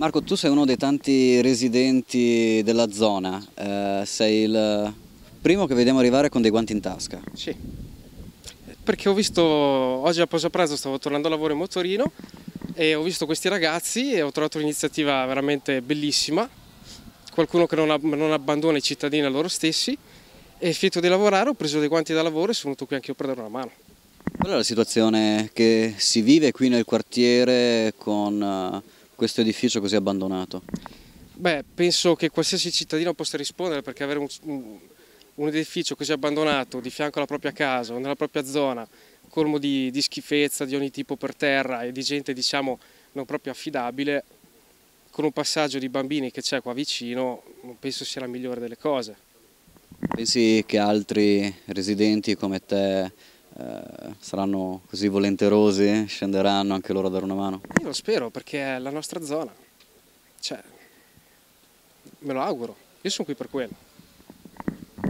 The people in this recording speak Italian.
Marco, tu sei uno dei tanti residenti della zona, eh, sei il primo che vediamo arrivare con dei guanti in tasca. Sì, perché ho visto oggi a pausa pranzo stavo tornando a lavoro in motorino e ho visto questi ragazzi e ho trovato l'iniziativa veramente bellissima, qualcuno che non, non abbandona i cittadini a loro stessi e fiero di lavorare ho preso dei guanti da lavoro e sono venuto qui anche io per dare una mano. Qual è la situazione che si vive qui nel quartiere con eh, questo edificio così abbandonato? Beh, penso che qualsiasi cittadino possa rispondere perché avere un, un, edificio così abbandonato di fianco alla propria casa o nella propria zona, colmo di, di schifezza di ogni tipo per terra e di gente diciamo non proprio affidabile, con un passaggio di bambini che c'è qua vicino, non penso sia la migliore delle cose. Pensi che altri residenti come te eh, saranno così volenterosi, scenderanno anche loro a dare una mano? Io lo spero perché è la nostra zona, cioè, me lo auguro, io sono qui per quello.